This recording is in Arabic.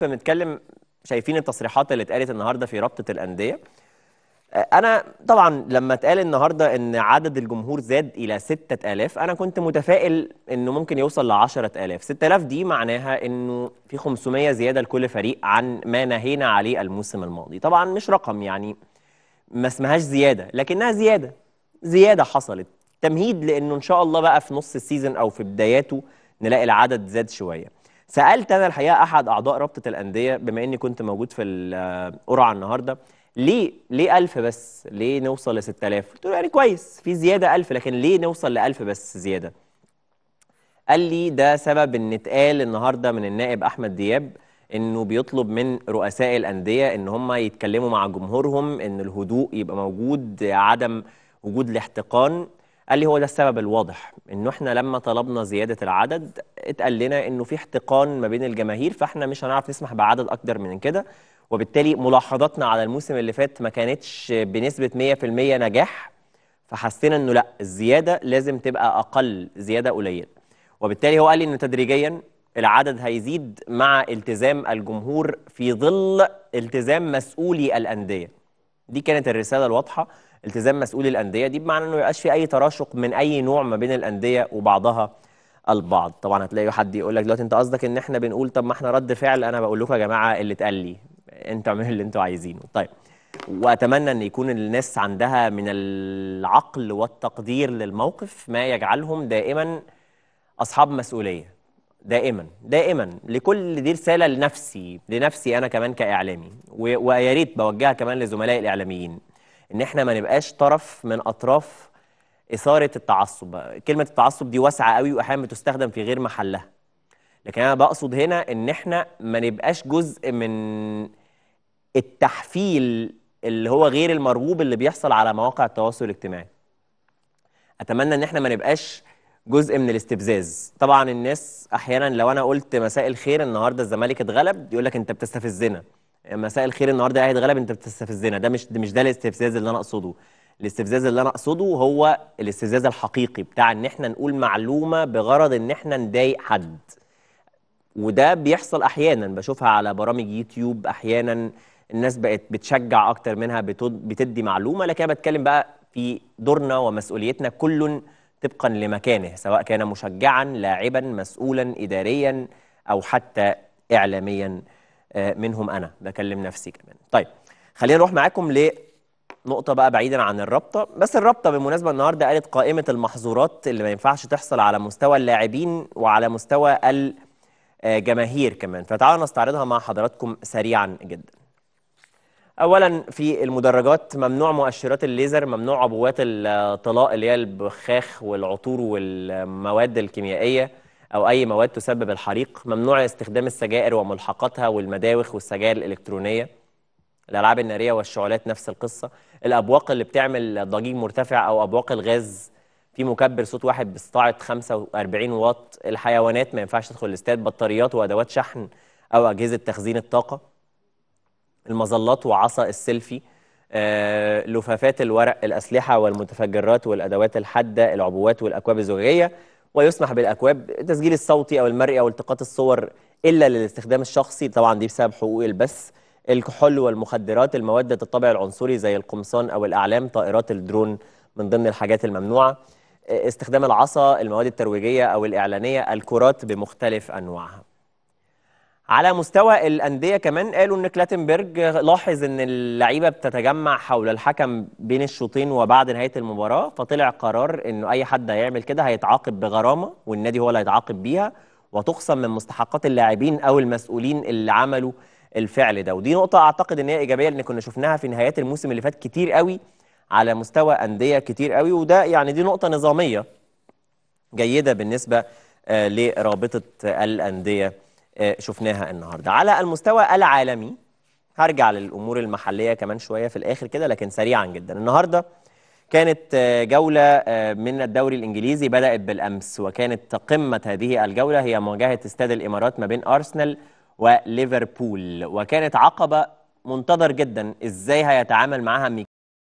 بنتكلم شايفين التصريحات اللي اتقالت النهارده في رابطه الانديه آه، انا طبعا لما اتقال النهارده ان عدد الجمهور زاد الى 6000 انا كنت متفائل انه ممكن يوصل ل 10000 6000 دي معناها انه في 500 زياده لكل فريق عن ما نهينا عليه الموسم الماضي طبعا مش رقم يعني ما اسمهاش زياده لكنها زياده زياده حصلت تمهيد لانه ان شاء الله بقى في نص السيزون او في بداياته نلاقي العدد زاد شويه سالت انا الحقيقه احد اعضاء رابطه الانديه بما اني كنت موجود في القرعه النهارده ليه ليه 1000 بس ليه نوصل ل 6000 قلت له يعني كويس في زياده 1000 لكن ليه نوصل ل 1000 بس زياده قال لي ده سبب ان اتقال النهارده من النائب احمد دياب انه بيطلب من رؤساء الانديه ان هم يتكلموا مع جمهورهم ان الهدوء يبقى موجود عدم وجود الاحتقان قال لي هو ده السبب الواضح انه احنا لما طلبنا زياده العدد اتقال لنا انه في احتقان ما بين الجماهير فاحنا مش هنعرف نسمح بعدد اكتر من كده وبالتالي ملاحظاتنا على الموسم اللي فات ما كانتش بنسبه 100% نجاح فحسينا انه لا الزياده لازم تبقى اقل زياده قليله وبالتالي هو قال لي انه تدريجيا العدد هيزيد مع التزام الجمهور في ظل التزام مسؤولي الانديه دي كانت الرساله الواضحه التزام مسؤولي الانديه دي بمعنى انه ما يبقاش في اي تراشق من اي نوع ما بين الانديه وبعضها البعض طبعا هتلاقي حد يقول لك دلوقتي انت قصدك ان احنا بنقول طب ما احنا رد فعل انا بقول لكم يا جماعه اللي اتقال لي انتوا اعملوا اللي انتوا عايزينه طيب واتمنى ان يكون الناس عندها من العقل والتقدير للموقف ما يجعلهم دائما اصحاب مسؤوليه دائما دائما لكل دي رساله لنفسي لنفسي انا كمان كاعلامي ويا ريت بوجهها كمان لزملائي الاعلاميين ان احنا ما نبقاش طرف من اطراف اثاره التعصب كلمه التعصب دي واسعه قوي واحيانا بتستخدم في غير محلها لكن انا بقصد هنا ان احنا ما نبقاش جزء من التحفيل اللي هو غير المرغوب اللي بيحصل على مواقع التواصل الاجتماعي اتمنى ان احنا ما نبقاش جزء من الاستفزاز طبعا الناس احيانا لو انا قلت مساء الخير النهارده الزمالك اتغلب يقول لك انت بتستفزنا يعني مساء الخير النهارده قاعد غلب انت بتستفزنا ده مش ده مش ده الاستفزاز اللي انا اقصده الاستفزاز اللي انا اقصده هو الاستفزاز الحقيقي بتاع ان احنا نقول معلومه بغرض ان احنا نضايق حد وده بيحصل احيانا بشوفها على برامج يوتيوب احيانا الناس بقت بتشجع اكتر منها بتدي معلومه لكن انا بتكلم بقى في دورنا ومسؤوليتنا كل طبقا لمكانه سواء كان مشجعا لاعبا مسؤولا اداريا او حتى اعلاميا آه، منهم انا بكلم نفسي كمان طيب خلينا نروح معاكم لنقطه بقى بعيدا عن الرابطه بس الرابطه بالمناسبه النهارده قالت قائمه المحظورات اللي ما ينفعش تحصل على مستوى اللاعبين وعلى مستوى الجماهير كمان فتعالوا نستعرضها مع حضراتكم سريعا جدا اولا في المدرجات ممنوع مؤشرات الليزر ممنوع عبوات الطلاء اللي هي البخاخ والعطور والمواد الكيميائيه أو أي مواد تسبب الحريق ممنوع استخدام السجائر وملحقاتها والمداوخ والسجائر الإلكترونية الألعاب النارية والشعلات نفس القصة الأبواق اللي بتعمل ضجيج مرتفع أو أبواق الغاز في مكبر صوت واحد باستطاعة 45 واط الحيوانات ما ينفعش تدخل الاستاد بطاريات وأدوات شحن أو أجهزة تخزين الطاقة المظلات وعصا السيلفي آه، لفافات الورق الأسلحة والمتفجرات والأدوات الحادة العبوات والأكواب الزجاجية ويسمح بالاكواب التسجيل الصوتي او المرئي او التقاط الصور الا للاستخدام الشخصي طبعا دي بسبب حقوق البث الكحول والمخدرات المواد ذات الطابع العنصري زي القمصان او الاعلام طائرات الدرون من ضمن الحاجات الممنوعه استخدام العصا المواد الترويجيه او الاعلانيه الكرات بمختلف انواعها على مستوى الانديه كمان قالوا ان كلاتنبرج لاحظ ان اللعيبه بتتجمع حول الحكم بين الشوطين وبعد نهايه المباراه فطلع قرار انه اي حد هيعمل كده هيتعاقب بغرامه والنادي هو اللي هيتعاقب بيها وتخصم من مستحقات اللاعبين او المسؤولين اللي عملوا الفعل ده ودي نقطه اعتقد ان هي ايجابيه لان كنا شفناها في نهايات الموسم اللي فات كتير قوي على مستوى انديه كتير قوي وده يعني دي نقطه نظاميه جيده بالنسبه آه، لرابطه الانديه آه، شفناها النهارده على المستوى العالمي هرجع للامور المحليه كمان شويه في الاخر كده لكن سريعا جدا النهارده كانت آه، جوله آه، من الدوري الانجليزي بدات بالامس وكانت قمه هذه الجوله هي مواجهه استاد الامارات ما بين ارسنال وليفربول وكانت عقبه منتظر جدا ازاي هيتعامل معها